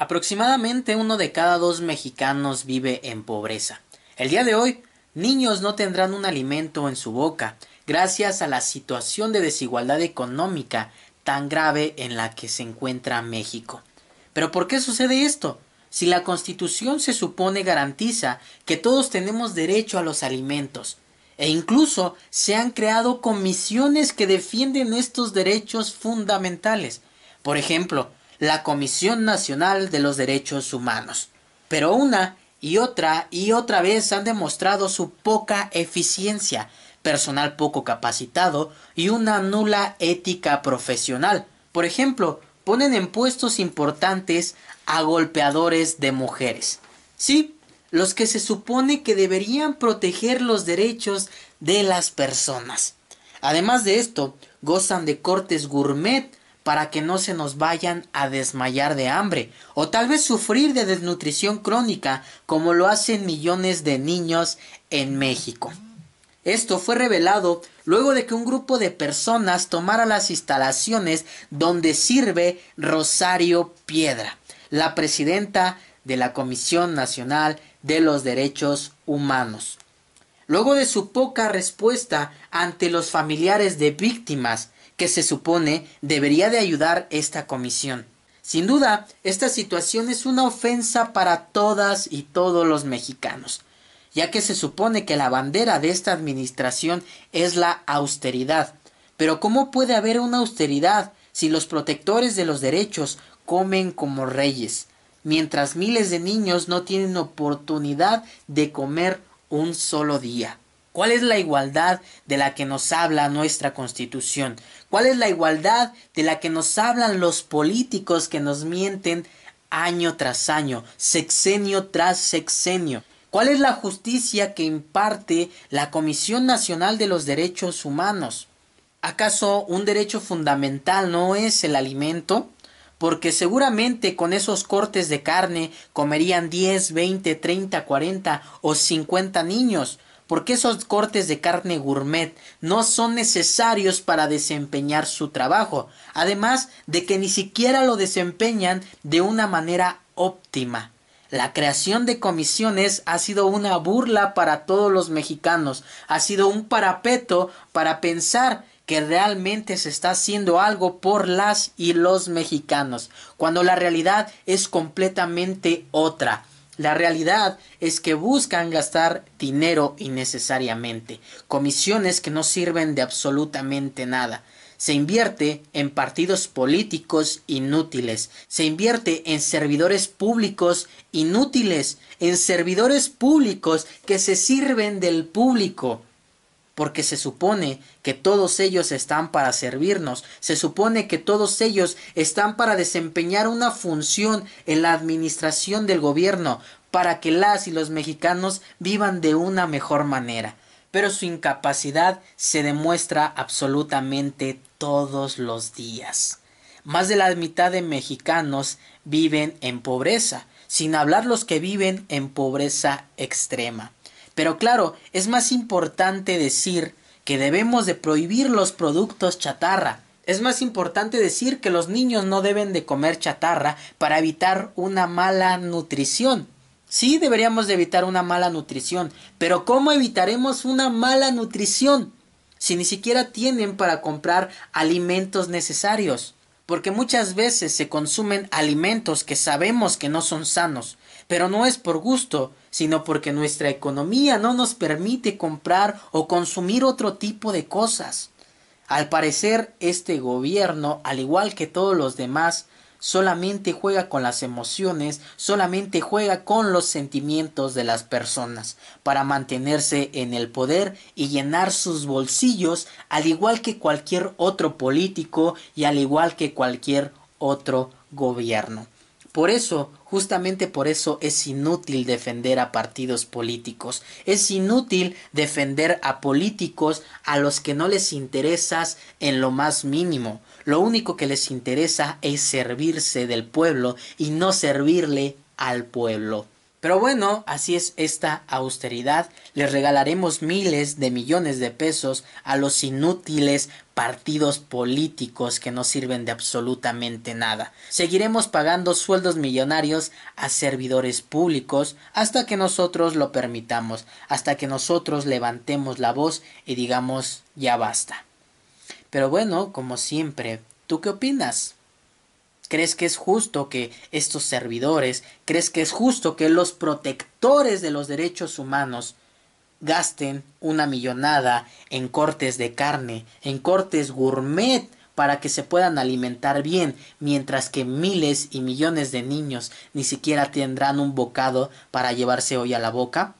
Aproximadamente uno de cada dos mexicanos vive en pobreza. El día de hoy, niños no tendrán un alimento en su boca gracias a la situación de desigualdad económica tan grave en la que se encuentra México. Pero ¿por qué sucede esto? Si la Constitución se supone garantiza que todos tenemos derecho a los alimentos, e incluso se han creado comisiones que defienden estos derechos fundamentales. Por ejemplo, la Comisión Nacional de los Derechos Humanos. Pero una y otra y otra vez han demostrado su poca eficiencia, personal poco capacitado y una nula ética profesional. Por ejemplo, ponen en puestos importantes a golpeadores de mujeres. Sí, los que se supone que deberían proteger los derechos de las personas. Además de esto, gozan de cortes gourmet para que no se nos vayan a desmayar de hambre o tal vez sufrir de desnutrición crónica como lo hacen millones de niños en México. Esto fue revelado luego de que un grupo de personas tomara las instalaciones donde sirve Rosario Piedra, la presidenta de la Comisión Nacional de los Derechos Humanos. Luego de su poca respuesta ante los familiares de víctimas, que se supone debería de ayudar esta comisión. Sin duda, esta situación es una ofensa para todas y todos los mexicanos, ya que se supone que la bandera de esta administración es la austeridad. Pero ¿cómo puede haber una austeridad si los protectores de los derechos comen como reyes, mientras miles de niños no tienen oportunidad de comer un solo día? ¿Cuál es la igualdad de la que nos habla nuestra constitución? ¿Cuál es la igualdad de la que nos hablan los políticos que nos mienten año tras año, sexenio tras sexenio? ¿Cuál es la justicia que imparte la Comisión Nacional de los Derechos Humanos? ¿Acaso un derecho fundamental no es el alimento? Porque seguramente con esos cortes de carne comerían 10, 20, 30, 40 o 50 niños porque esos cortes de carne gourmet no son necesarios para desempeñar su trabajo, además de que ni siquiera lo desempeñan de una manera óptima. La creación de comisiones ha sido una burla para todos los mexicanos, ha sido un parapeto para pensar que realmente se está haciendo algo por las y los mexicanos, cuando la realidad es completamente otra. La realidad es que buscan gastar dinero innecesariamente, comisiones que no sirven de absolutamente nada. Se invierte en partidos políticos inútiles, se invierte en servidores públicos inútiles, en servidores públicos que se sirven del público porque se supone que todos ellos están para servirnos, se supone que todos ellos están para desempeñar una función en la administración del gobierno, para que las y los mexicanos vivan de una mejor manera. Pero su incapacidad se demuestra absolutamente todos los días. Más de la mitad de mexicanos viven en pobreza, sin hablar los que viven en pobreza extrema. Pero claro, es más importante decir que debemos de prohibir los productos chatarra. Es más importante decir que los niños no deben de comer chatarra para evitar una mala nutrición. Sí, deberíamos de evitar una mala nutrición, pero ¿cómo evitaremos una mala nutrición si ni siquiera tienen para comprar alimentos necesarios? porque muchas veces se consumen alimentos que sabemos que no son sanos, pero no es por gusto, sino porque nuestra economía no nos permite comprar o consumir otro tipo de cosas. Al parecer, este gobierno, al igual que todos los demás, solamente juega con las emociones, solamente juega con los sentimientos de las personas para mantenerse en el poder y llenar sus bolsillos al igual que cualquier otro político y al igual que cualquier otro gobierno. Por eso, justamente por eso es inútil defender a partidos políticos, es inútil defender a políticos a los que no les interesas en lo más mínimo, lo único que les interesa es servirse del pueblo y no servirle al pueblo. Pero bueno, así es esta austeridad. Les regalaremos miles de millones de pesos a los inútiles partidos políticos que no sirven de absolutamente nada. Seguiremos pagando sueldos millonarios a servidores públicos hasta que nosotros lo permitamos, hasta que nosotros levantemos la voz y digamos ya basta. Pero bueno, como siempre, ¿tú qué opinas? ¿Crees que es justo que estos servidores, crees que es justo que los protectores de los derechos humanos gasten una millonada en cortes de carne, en cortes gourmet para que se puedan alimentar bien, mientras que miles y millones de niños ni siquiera tendrán un bocado para llevarse hoy a la boca?